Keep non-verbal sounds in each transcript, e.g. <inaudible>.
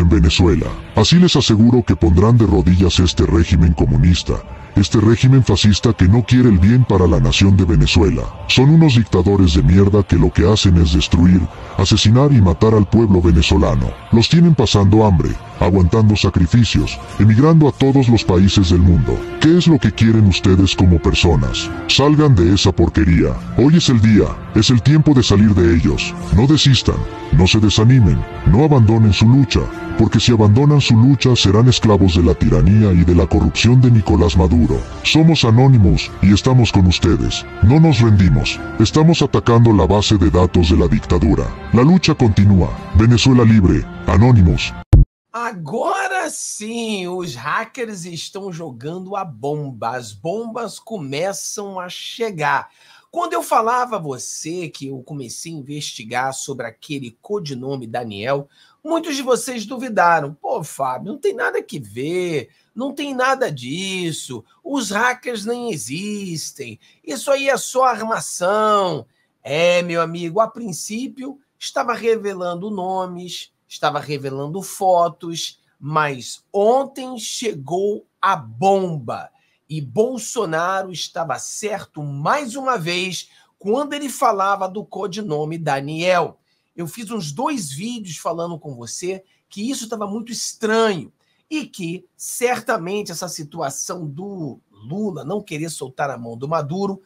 en Venezuela. Así les aseguro que pondrán de rodillas este régimen comunista este régimen fascista que no quiere el bien para la nación de Venezuela. Son unos dictadores de mierda que lo que hacen es destruir, asesinar y matar al pueblo venezolano. Los tienen pasando hambre, aguantando sacrificios, emigrando a todos los países del mundo. ¿Qué es lo que quieren ustedes como personas? Salgan de esa porquería. Hoy es el día, es el tiempo de salir de ellos. No desistan, no se desanimen, no abandonen su lucha, porque si abandonan su lucha serán esclavos de la tiranía y de la corrupción de Nicolás Maduro. Somos y estamos con ustedes. No nos rendimos. Estamos atacando la base de datos de la dictadura. La lucha continúa. Venezuela libre. Agora sim, os hackers estão jogando a bomba. As bombas começam a chegar. Quando eu falava a você que eu comecei a investigar sobre aquele codinome Daniel, Muitos de vocês duvidaram. Pô, Fábio, não tem nada que ver, não tem nada disso, os hackers nem existem, isso aí é só armação. É, meu amigo, a princípio estava revelando nomes, estava revelando fotos, mas ontem chegou a bomba e Bolsonaro estava certo mais uma vez quando ele falava do codinome Daniel eu fiz uns dois vídeos falando com você que isso estava muito estranho e que certamente essa situação do Lula não querer soltar a mão do Maduro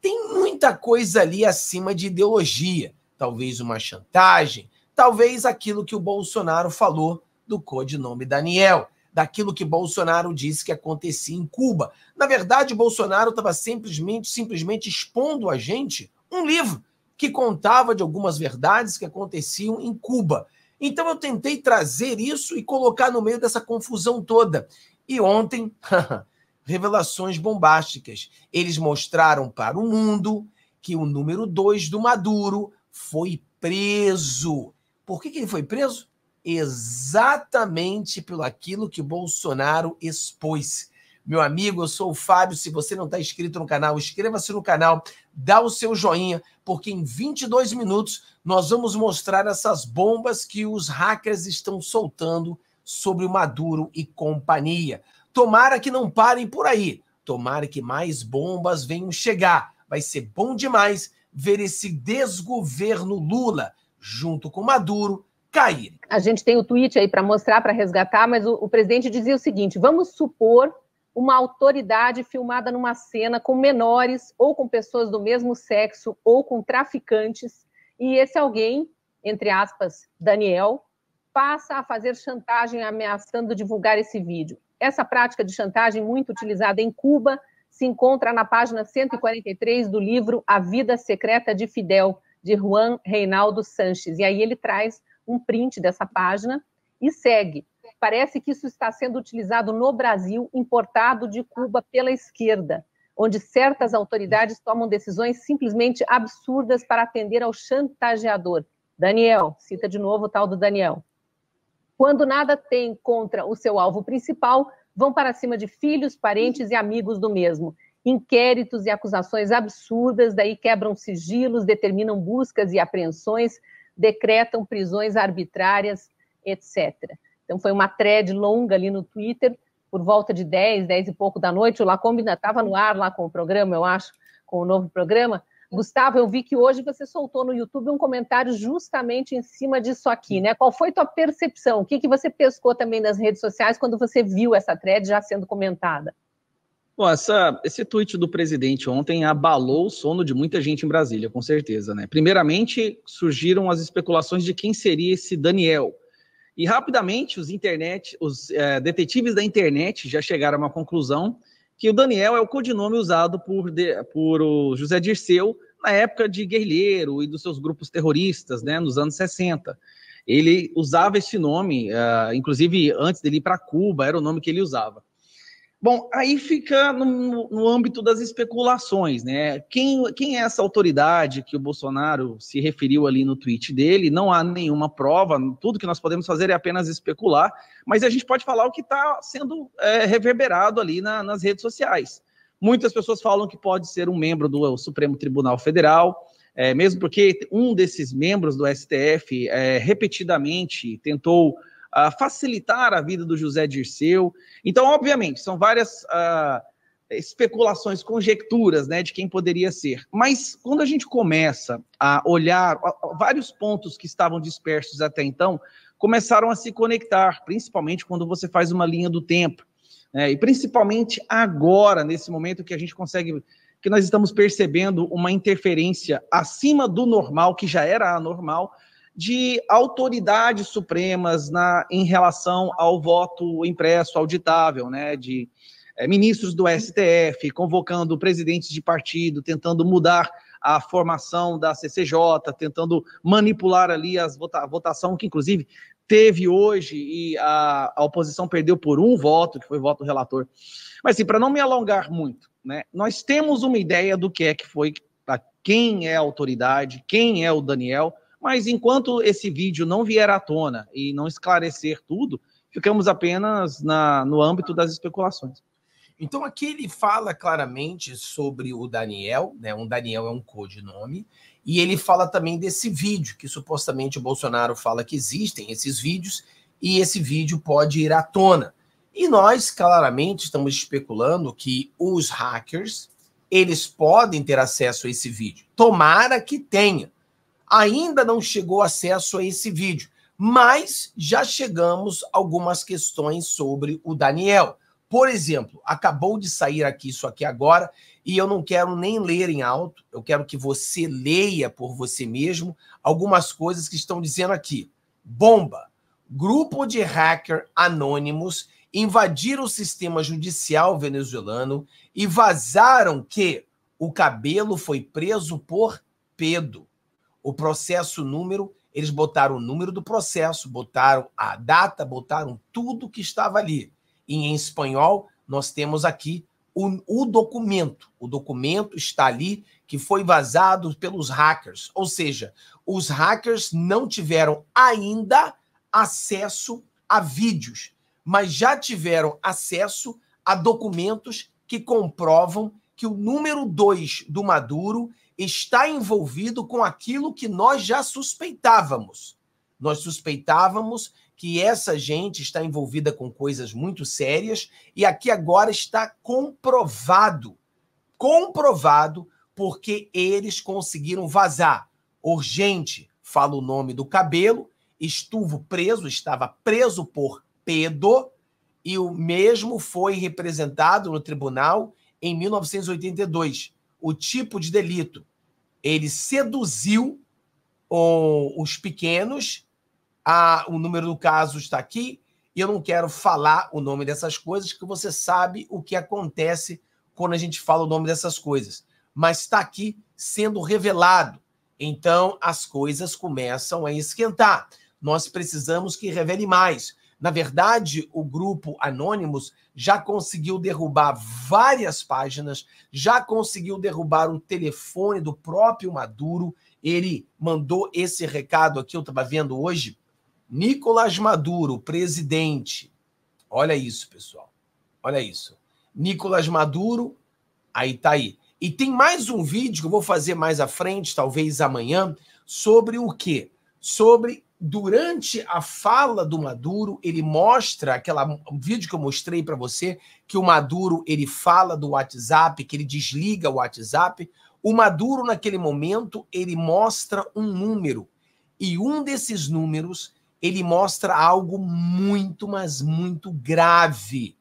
tem muita coisa ali acima de ideologia, talvez uma chantagem, talvez aquilo que o Bolsonaro falou do codinome Daniel, daquilo que Bolsonaro disse que acontecia em Cuba. Na verdade, Bolsonaro estava simplesmente simplesmente expondo a gente um livro que contava de algumas verdades que aconteciam em Cuba. Então eu tentei trazer isso e colocar no meio dessa confusão toda. E ontem, <laughs> revelações bombásticas. Eles mostraram para o mundo que o número 2 do Maduro foi preso. Por que, que ele foi preso? Exatamente pelo aquilo que Bolsonaro expôs meu amigo. Eu sou o Fábio. Se você não está inscrito no canal, inscreva-se no canal, dá o seu joinha, porque em 22 minutos nós vamos mostrar essas bombas que os hackers estão soltando sobre o Maduro e companhia. Tomara que não parem por aí. Tomara que mais bombas venham chegar. Vai ser bom demais ver esse desgoverno Lula junto com Maduro cair. A gente tem o tweet aí para mostrar, para resgatar, mas o, o presidente dizia o seguinte: vamos supor uma autoridade filmada numa cena com menores ou com pessoas do mesmo sexo ou com traficantes, e esse alguém, entre aspas, Daniel, passa a fazer chantagem ameaçando divulgar esse vídeo. Essa prática de chantagem, muito utilizada em Cuba, se encontra na página 143 do livro A Vida Secreta de Fidel, de Juan Reinaldo Sanches. E aí ele traz um print dessa página e segue. Parece que isso está sendo utilizado no Brasil, importado de Cuba pela esquerda, onde certas autoridades tomam decisões simplesmente absurdas para atender ao chantageador. Daniel, cita de novo o tal do Daniel. Quando nada tem contra o seu alvo principal, vão para cima de filhos, parentes e amigos do mesmo. Inquéritos e acusações absurdas, daí quebram sigilos, determinam buscas e apreensões, decretam prisões arbitrárias, etc. Então foi uma thread longa ali no Twitter, por volta de 10, 10 e pouco da noite. O Lacombe ainda estava no ar lá com o programa, eu acho, com o novo programa. Gustavo, eu vi que hoje você soltou no YouTube um comentário justamente em cima disso aqui, né? Qual foi tua percepção? O que, que você pescou também nas redes sociais quando você viu essa thread já sendo comentada? Bom, essa, esse tweet do presidente ontem abalou o sono de muita gente em Brasília, com certeza, né? Primeiramente, surgiram as especulações de quem seria esse Daniel, e rapidamente os internet, os é, detetives da internet já chegaram a uma conclusão que o Daniel é o codinome usado por, de, por o José Dirceu na época de guerrilheiro e dos seus grupos terroristas, né, nos anos 60. Ele usava esse nome, uh, inclusive antes dele ir para Cuba, era o nome que ele usava. Bom, aí fica no, no, âmbito das especulações, né? Quem, quem é essa autoridade que o Bolsonaro se referiu ali no tweet dele? Não há nenhuma prova, tudo que nós podemos fazer é apenas especular, mas a gente pode falar o que está sendo é, reverberado ali na, nas redes sociais. Muitas pessoas falam que pode ser um membro do Supremo Tribunal Federal, é, mesmo porque um desses membros do STF é, repetidamente tentou uh, facilitar a vida do José Dirceu. Então, obviamente, são várias uh, especulações, conjecturas né, de quem poderia ser. Mas quando a gente começa a olhar, vários pontos que estavam dispersos até então começaram a se conectar, principalmente quando você faz uma linha do tempo. Né, e principalmente agora, nesse momento que a gente consegue que nós estamos percebendo uma interferência acima do normal, que já era anormal, de autoridades supremas na, em relação ao voto impresso auditável, né? De é, ministros do STF convocando presidentes de partido, tentando mudar a formação da CCJ, tentando manipular ali as vota a votação, que inclusive teve hoje e a, a, oposição perdeu por um voto, que foi o voto do relator. Mas sim, para não me alongar muito, né, nós temos uma ideia do que é que foi, quem é a autoridade, quem é o Daniel, mas enquanto esse vídeo não vier à tona e não esclarecer tudo, ficamos apenas na, no âmbito das especulações. Então aqui ele fala claramente sobre o Daniel, né? Um Daniel é um codinome, e ele fala também desse vídeo que supostamente o Bolsonaro fala que existem esses vídeos e esse vídeo pode ir à tona. E nós claramente estamos especulando que os hackers, eles podem ter acesso a esse vídeo. Tomara que tenha ainda não chegou acesso a esse vídeo, mas já chegamos algumas questões sobre o Daniel. Por exemplo, acabou de sair aqui isso aqui agora e eu não quero nem ler em alto, eu quero que você leia por você mesmo algumas coisas que estão dizendo aqui. Bomba! Grupo de hacker anônimos invadiram o sistema judicial venezuelano e vazaram que o cabelo foi preso por Pedro o processo número, eles botaram o número do processo, botaram a data, botaram tudo que estava ali. E em espanhol, nós temos aqui o, o documento. O documento está ali que foi vazado pelos hackers. Ou seja, os hackers não tiveram ainda acesso a vídeos, mas já tiveram acesso a documentos que comprovam que o número 2 do Maduro está envolvido com aquilo que nós já suspeitávamos. Nós suspeitávamos que essa gente está envolvida com coisas muito sérias e aqui agora está comprovado comprovado porque eles conseguiram vazar. Urgente, fala o nome do cabelo, estuvo preso, estava preso por Pedro e o mesmo foi representado no tribunal em 1982. O tipo de delito ele seduziu o, os pequenos. A, o número do caso está aqui. E eu não quero falar o nome dessas coisas, que você sabe o que acontece quando a gente fala o nome dessas coisas. Mas está aqui sendo revelado. Então as coisas começam a esquentar. Nós precisamos que revele mais. Na verdade, o grupo Anonymous já conseguiu derrubar várias páginas, já conseguiu derrubar o telefone do próprio Maduro. Ele mandou esse recado aqui, eu estava vendo hoje. Nicolás Maduro, presidente. Olha isso, pessoal. Olha isso. Nicolás Maduro, aí tá aí. E tem mais um vídeo que eu vou fazer mais à frente, talvez amanhã, sobre o quê? Sobre durante a fala do Maduro, ele mostra aquele um vídeo que eu mostrei para você, que o Maduro ele fala do WhatsApp, que ele desliga o WhatsApp. O Maduro naquele momento ele mostra um número e um desses números ele mostra algo muito, mas muito grave,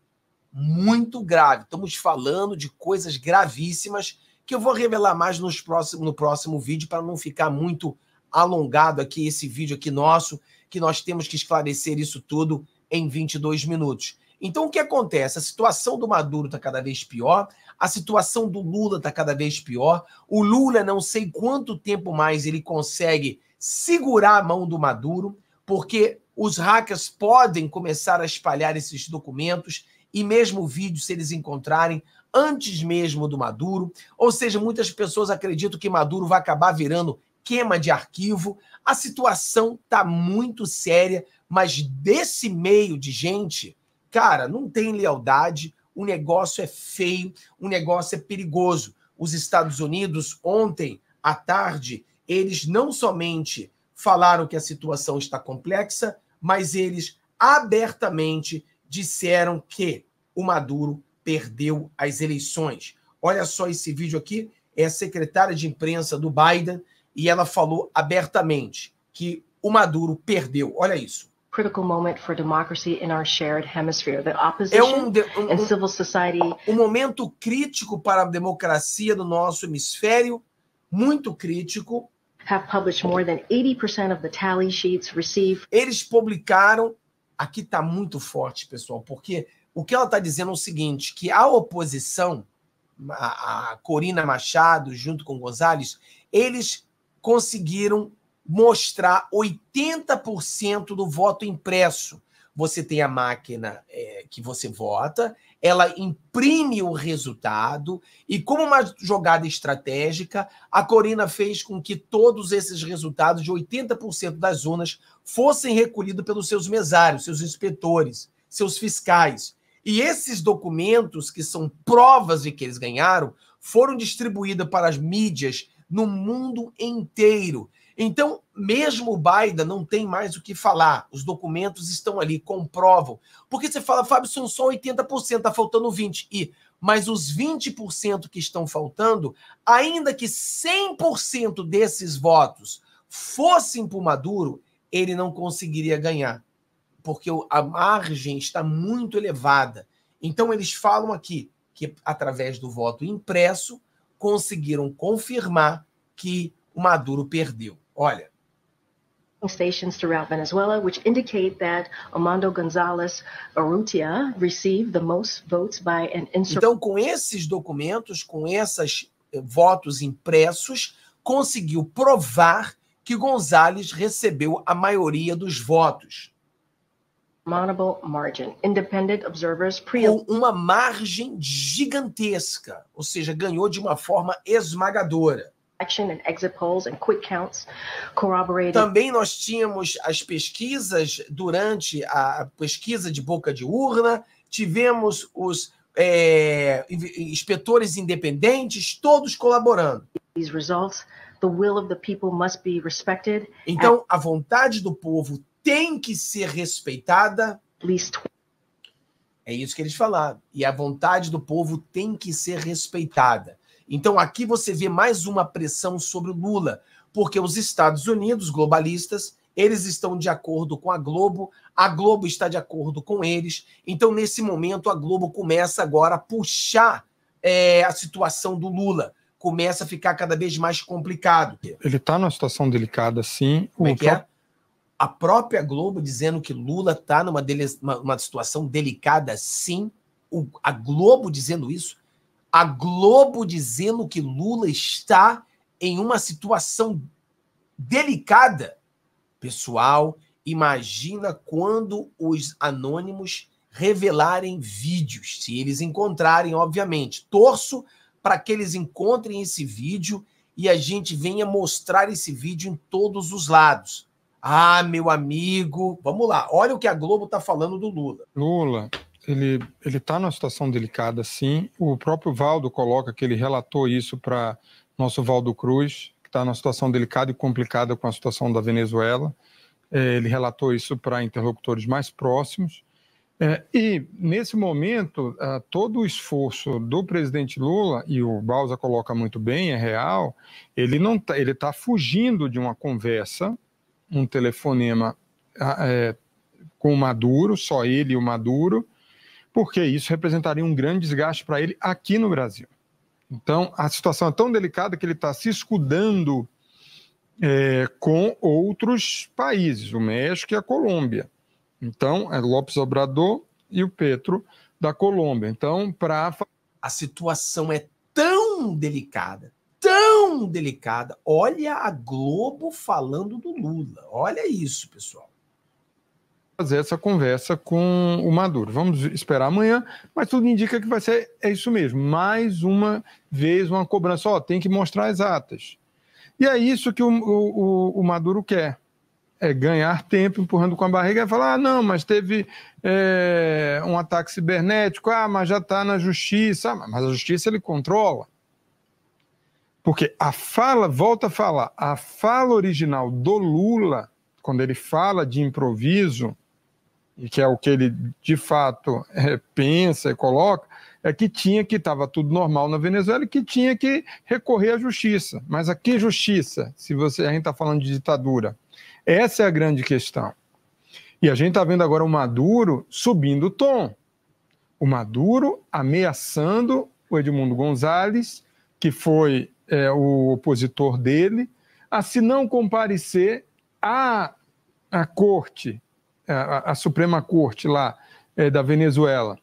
muito grave. Estamos falando de coisas gravíssimas que eu vou revelar mais nos próximo, no próximo vídeo para não ficar muito alongado aqui esse vídeo aqui nosso, que nós temos que esclarecer isso tudo em 22 minutos. Então, o que acontece? A situação do Maduro está cada vez pior, a situação do Lula está cada vez pior. O Lula, não sei quanto tempo mais ele consegue segurar a mão do Maduro, porque os hackers podem começar a espalhar esses documentos e mesmo vídeos, se eles encontrarem, antes mesmo do Maduro. Ou seja, muitas pessoas acreditam que Maduro vai acabar virando queima de arquivo. A situação tá muito séria, mas desse meio de gente, cara, não tem lealdade. O negócio é feio, o negócio é perigoso. Os Estados Unidos, ontem à tarde, eles não somente falaram que a situação está complexa, mas eles abertamente disseram que o Maduro perdeu as eleições. Olha só esse vídeo aqui, é a secretária de imprensa do Biden e ela falou abertamente que o Maduro perdeu. Olha isso. É um, de, um, um momento crítico para a democracia do nosso hemisfério, muito crítico. Eles publicaram. Aqui está muito forte, pessoal, porque o que ela está dizendo é o seguinte: que a oposição, a, a Corina Machado, junto com Gonzalez, eles conseguiram mostrar 80% do voto impresso. Você tem a máquina é, que você vota, ela imprime o resultado, e como uma jogada estratégica, a Corina fez com que todos esses resultados de 80% das urnas fossem recolhidos pelos seus mesários, seus inspetores, seus fiscais. E esses documentos, que são provas de que eles ganharam, foram distribuídos para as mídias no mundo inteiro. Então, mesmo o Biden não tem mais o que falar. Os documentos estão ali, comprovam. Porque você fala, Fábio, são só 80%, está faltando 20%. E, mas os 20% que estão faltando, ainda que 100% desses votos fossem para Maduro, ele não conseguiria ganhar. Porque a margem está muito elevada. Então, eles falam aqui que, através do voto impresso, conseguiram confirmar que o Maduro perdeu. Olha. Stations throughout Venezuela, which indicate that Armando Gonzalez received the most votes by an Então, com esses documentos, com esses eh, votos impressos, conseguiu provar que Gonzalez recebeu a maioria dos votos margin. Independent observers pre com uma margem gigantesca, ou seja, ganhou de uma forma esmagadora. And exit polls and quick counts Também nós tínhamos as pesquisas durante a pesquisa de boca de urna, tivemos os é, inspetores independentes, todos colaborando. These results, the will of the people must be respected. Então, a vontade do povo tem que ser respeitada. listo. É isso que eles falaram. E a vontade do povo tem que ser respeitada. Então aqui você vê mais uma pressão sobre o Lula, porque os Estados Unidos, globalistas, eles estão de acordo com a Globo, a Globo está de acordo com eles. Então, nesse momento, a Globo começa agora a puxar é, a situação do Lula. Começa a ficar cada vez mais complicado. Ele está numa situação delicada, sim. É o, é que é? a própria Globo dizendo que Lula está numa dele, uma, uma situação delicada, sim. O, a Globo dizendo isso. A Globo dizendo que Lula está em uma situação delicada. Pessoal, imagina quando os anônimos revelarem vídeos, se eles encontrarem, obviamente. Torço para que eles encontrem esse vídeo e a gente venha mostrar esse vídeo em todos os lados. Ah, meu amigo, vamos lá. Olha o que a Globo está falando do Lula. Lula, ele ele está numa situação delicada, sim. O próprio Valdo coloca que ele relatou isso para nosso Valdo Cruz, que está numa situação delicada e complicada com a situação da Venezuela. É, ele relatou isso para interlocutores mais próximos. É, e, nesse momento, é, todo o esforço do presidente Lula, e o Bausa coloca muito bem, é real, ele não tá, ele está fugindo de uma conversa um telefonema ah, é, com o Maduro, só ele e o Maduro, porque isso representaria um grande desgaste para ele aqui no Brasil. Então, a situação é tão delicada que ele está se escudando é, com outros países, o México e a Colômbia. Então, é Lopes Obrador e o Petro da Colômbia. Então, para. A situação é tão delicada, tão delicada. Olha a Globo falando do Lula. Olha isso, pessoal. Fazer essa conversa com o Maduro. Vamos esperar amanhã, mas tudo indica que vai ser é isso mesmo. Mais uma vez, uma cobrança. Ó, tem que mostrar as atas. E é isso que o, o, o Maduro quer. É ganhar tempo empurrando com a barriga e falar: ah, não, mas teve é, um ataque cibernético, ah, mas já está na justiça. Ah, mas a justiça ele controla. Porque a fala, volta a falar, a fala original do Lula, quando ele fala de improviso, e que é o que ele de fato é, pensa e coloca, é que tinha que estava tudo normal na Venezuela e que tinha que recorrer à justiça. Mas a que justiça, se você, a gente está falando de ditadura? Essa é a grande questão. E a gente está vendo agora o Maduro subindo o tom. O Maduro ameaçando o Edmundo Gonzalez que foi é, o opositor dele, a se não comparecer à, à corte, a é, Suprema Corte lá é, da Venezuela,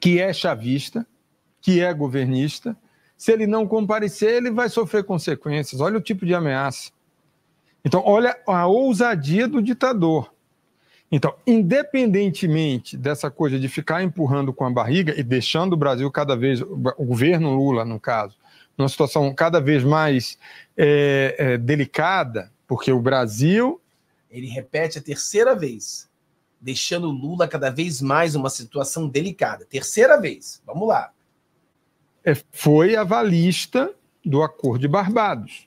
que é chavista, que é governista, se ele não comparecer, ele vai sofrer consequências. Olha o tipo de ameaça. Então, olha a ousadia do ditador. Então, independentemente dessa coisa de ficar empurrando com a barriga e deixando o Brasil cada vez, o governo Lula, no caso, numa situação cada vez mais é, é, delicada, porque o Brasil. Ele repete a terceira vez, deixando Lula cada vez mais uma situação delicada. Terceira vez, vamos lá. É, foi avalista do Acordo de Barbados.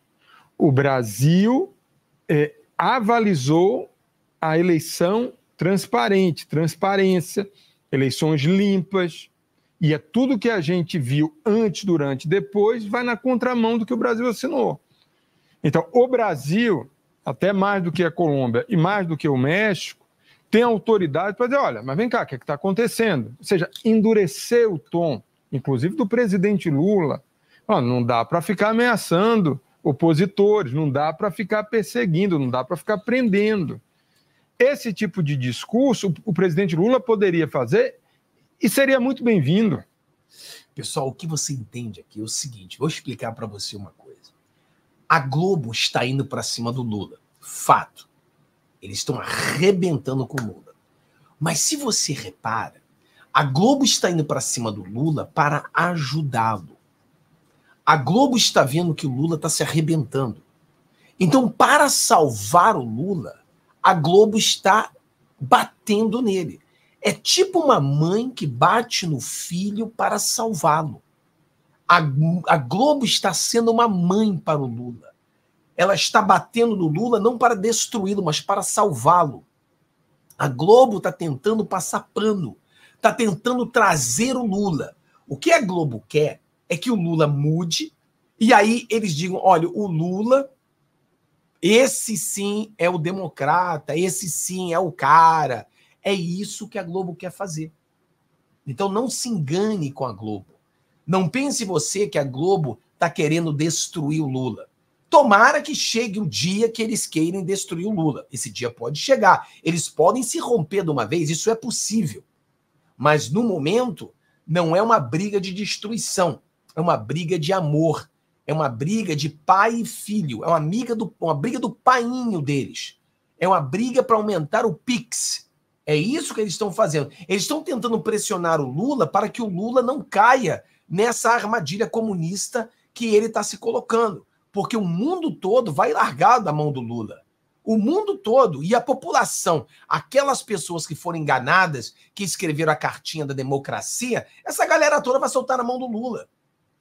O Brasil é, avalizou a eleição transparente, transparência, eleições limpas. E é tudo que a gente viu antes, durante e depois, vai na contramão do que o Brasil assinou. Então, o Brasil, até mais do que a Colômbia e mais do que o México, tem autoridade para dizer: olha, mas vem cá, o que é está acontecendo? Ou seja, endurecer o tom, inclusive do presidente Lula. não dá para ficar ameaçando opositores, não dá para ficar perseguindo, não dá para ficar prendendo esse tipo de discurso o presidente Lula poderia fazer e seria muito bem-vindo. Pessoal, o que você entende aqui é o seguinte: vou explicar para você uma coisa. A Globo está indo para cima do Lula. Fato. Eles estão arrebentando com o Lula. Mas se você repara, a Globo está indo para cima do Lula para ajudá-lo. A Globo está vendo que o Lula está se arrebentando. Então, para salvar o Lula, a Globo está batendo nele. É tipo uma mãe que bate no filho para salvá-lo. A, a Globo está sendo uma mãe para o Lula. Ela está batendo no Lula não para destruí-lo, mas para salvá-lo. A Globo está tentando passar pano, está tentando trazer o Lula. O que a Globo quer é que o Lula mude e aí eles digam: olha, o Lula esse sim é o democrata, esse sim é o cara. É isso que a Globo quer fazer. Então não se engane com a Globo. Não pense você que a Globo está querendo destruir o Lula. Tomara que chegue o dia que eles queiram destruir o Lula. Esse dia pode chegar. Eles podem se romper de uma vez, isso é possível. Mas no momento, não é uma briga de destruição, é uma briga de amor, é uma briga de pai e filho. É uma, amiga do, uma briga do painho deles. É uma briga para aumentar o PIX. É isso que eles estão fazendo. Eles estão tentando pressionar o Lula para que o Lula não caia nessa armadilha comunista que ele está se colocando. Porque o mundo todo vai largar da mão do Lula. O mundo todo e a população, aquelas pessoas que foram enganadas, que escreveram a cartinha da democracia, essa galera toda vai soltar na mão do Lula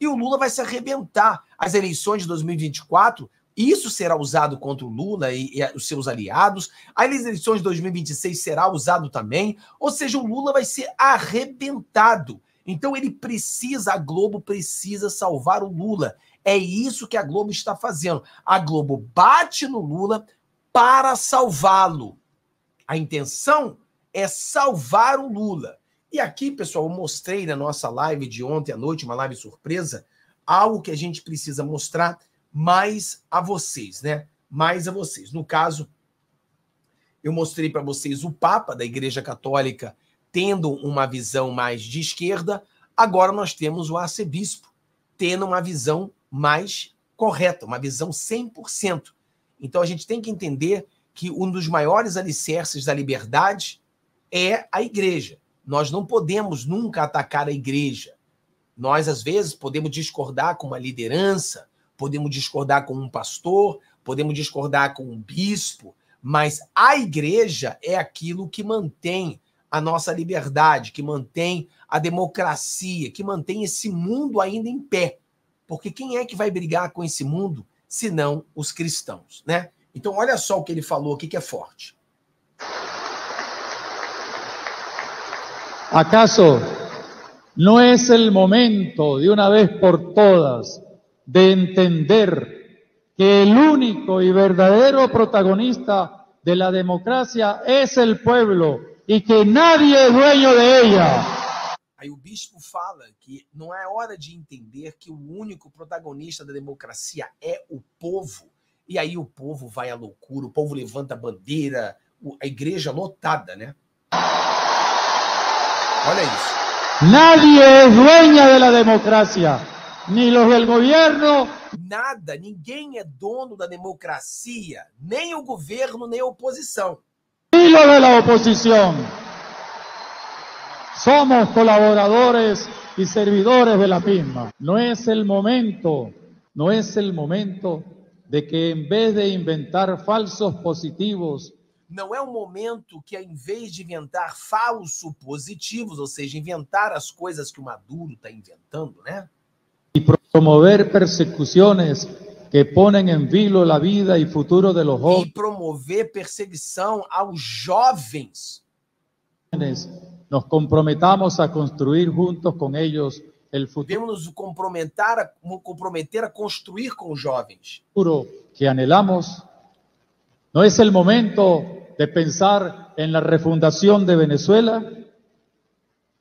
e o Lula vai se arrebentar. As eleições de 2024, isso será usado contra o Lula e, e os seus aliados. As eleições de 2026 será usado também. Ou seja, o Lula vai ser arrebentado. Então ele precisa, a Globo precisa salvar o Lula. É isso que a Globo está fazendo. A Globo bate no Lula para salvá-lo. A intenção é salvar o Lula. E aqui, pessoal, eu mostrei na nossa live de ontem à noite, uma live surpresa, algo que a gente precisa mostrar mais a vocês, né? Mais a vocês. No caso, eu mostrei para vocês o Papa da Igreja Católica tendo uma visão mais de esquerda, agora nós temos o arcebispo tendo uma visão mais correta, uma visão 100%. Então a gente tem que entender que um dos maiores alicerces da liberdade é a igreja. Nós não podemos nunca atacar a igreja. Nós, às vezes, podemos discordar com uma liderança, podemos discordar com um pastor, podemos discordar com um bispo, mas a igreja é aquilo que mantém a nossa liberdade, que mantém a democracia, que mantém esse mundo ainda em pé. Porque quem é que vai brigar com esse mundo senão os cristãos, né? Então olha só o que ele falou aqui que é forte. ¿Acaso no es el momento de una vez por todas de entender que el único y verdadero protagonista de la democracia es el pueblo y que nadie es dueño de ella? Aí o bispo fala que não é hora de entender que o único protagonista da democracia é o povo. E aí o povo vai à loucura, o povo levanta a bandeira, a igreja lotada, né? Nadie es dueña de la democracia, ni los del gobierno. Nada, ninguém dueño dono la democracia, ni el gobierno, ni la oposición. Ni los de la oposición. Somos colaboradores y servidores de la misma. No es el momento, no es el momento de que en vez de inventar falsos positivos, não é o momento que, em vez de inventar falso positivos, ou seja, inventar as coisas que o Maduro está inventando, né? E promover persecuções que ponem em vilo a vida e futuro de los jovens. E promover perseguição aos jovens. Nos comprometamos a construir juntos com eles o futuro. Devemos nos comprometer a, comprometer a construir com os jovens. Futuro que anelamos. Não é o momento de pensar en la refundación de Venezuela?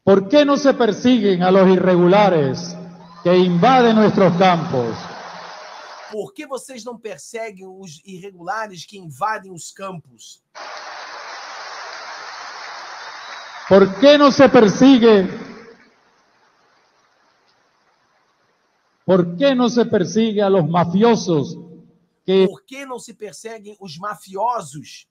¿Por qué no se persiguen a los irregulares que invaden nuestros campos? Por ustedes no persiguen a los irregulares que invaden los campos? ¿Por qué no se persigue? ¿Por qué no se persigue a los mafiosos? ¿Por qué no se persiguen los mafiosos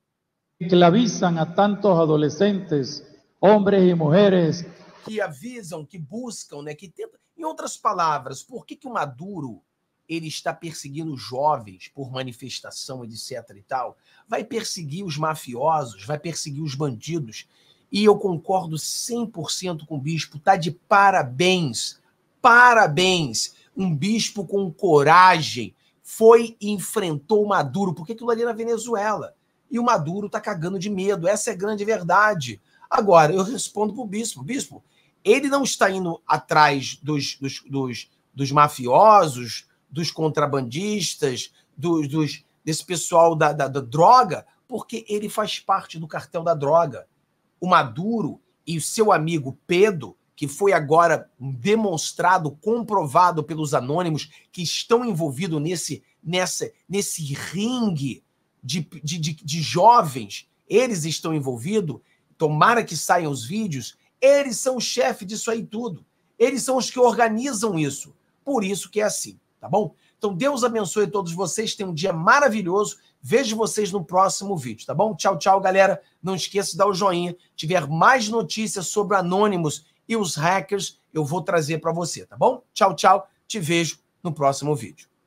esclavizam a tantos adolescentes, homens e mulheres. Que avisam, que buscam, né? Que tentam... Em outras palavras, por que, que o Maduro ele está perseguindo jovens por manifestação, etc. e tal, vai perseguir os mafiosos, vai perseguir os bandidos. E eu concordo 100% com o bispo, tá de parabéns, parabéns. Um bispo com coragem foi e enfrentou Maduro, porque aquilo ali é na Venezuela e o Maduro está cagando de medo. Essa é a grande verdade. Agora, eu respondo para o bispo: Bispo, ele não está indo atrás dos, dos, dos, dos mafiosos, dos contrabandistas, dos, dos, desse pessoal da, da, da droga, porque ele faz parte do cartel da droga. O Maduro e o seu amigo Pedro que foi agora demonstrado, comprovado pelos anônimos que estão envolvidos nesse, nessa, nesse ringue de, de, de, de jovens, eles estão envolvidos, tomara que saiam os vídeos, eles são o chefe disso aí tudo. Eles são os que organizam isso. Por isso que é assim, tá bom? Então Deus abençoe todos vocês, tenham um dia maravilhoso. Vejo vocês no próximo vídeo, tá bom? Tchau, tchau, galera. Não esqueça de dar o joinha. Se tiver mais notícias sobre Anônimos e os hackers, eu vou trazer para você, tá bom? Tchau, tchau. Te vejo no próximo vídeo.